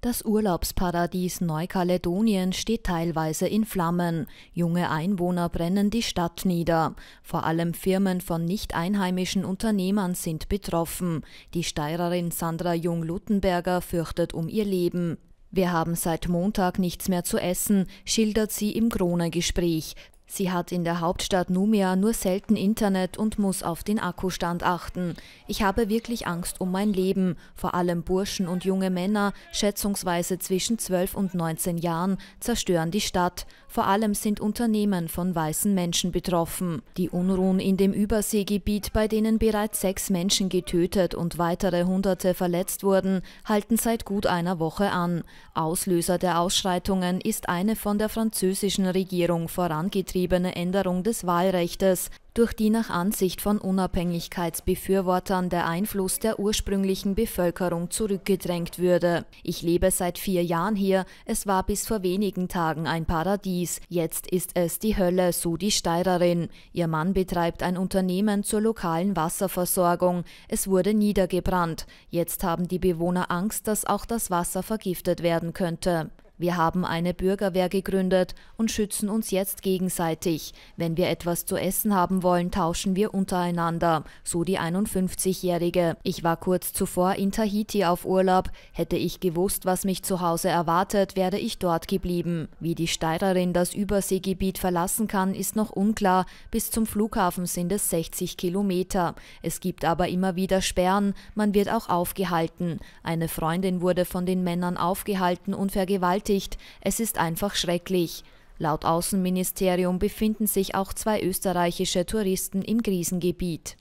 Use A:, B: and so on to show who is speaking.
A: Das Urlaubsparadies Neukaledonien steht teilweise in Flammen. Junge Einwohner brennen die Stadt nieder. Vor allem Firmen von nicht einheimischen Unternehmern sind betroffen. Die Steirerin Sandra Jung-Luttenberger fürchtet um ihr Leben. Wir haben seit Montag nichts mehr zu essen, schildert sie im Krone-Gespräch. Sie hat in der Hauptstadt Numia nur selten Internet und muss auf den Akkustand achten. Ich habe wirklich Angst um mein Leben, vor allem Burschen und junge Männer, schätzungsweise zwischen 12 und 19 Jahren, zerstören die Stadt. Vor allem sind Unternehmen von weißen Menschen betroffen. Die Unruhen in dem Überseegebiet, bei denen bereits sechs Menschen getötet und weitere Hunderte verletzt wurden, halten seit gut einer Woche an. Auslöser der Ausschreitungen ist eine von der französischen Regierung vorangetriebene Änderung des Wahlrechts, durch die die die die nach Ansicht von Unabhängigkeitsbefürwortern der der Einfluss ursprünglichen Bevölkerung zurückgedrängt würde. Ich lebe seit vier Jahren hier, es es es war bis vor wenigen Tagen ein ein Paradies, jetzt Jetzt ist Hölle, so Steirerin. Ihr Mann betreibt Unternehmen zur lokalen Wasserversorgung, wurde niedergebrannt. haben Bewohner Angst, dass auch das Wasser vergiftet werden könnte. Wir haben eine Bürgerwehr gegründet und schützen uns jetzt gegenseitig. Wenn wir etwas zu essen haben wollen, tauschen wir untereinander, so die 51-Jährige. Ich war kurz zuvor in Tahiti auf Urlaub. Hätte ich gewusst, was mich zu Hause erwartet, wäre ich dort geblieben. Wie die Steirerin das Überseegebiet verlassen kann, ist noch unklar. Bis zum Flughafen sind es 60 Kilometer. Es gibt aber immer wieder Sperren, man wird auch aufgehalten. Eine Freundin wurde von den Männern aufgehalten und vergewaltigt gefertigt. Es ist einfach schrecklich. Laut Außenministerium befinden sich auch zwei österreichische Touristen im Krisengebiet.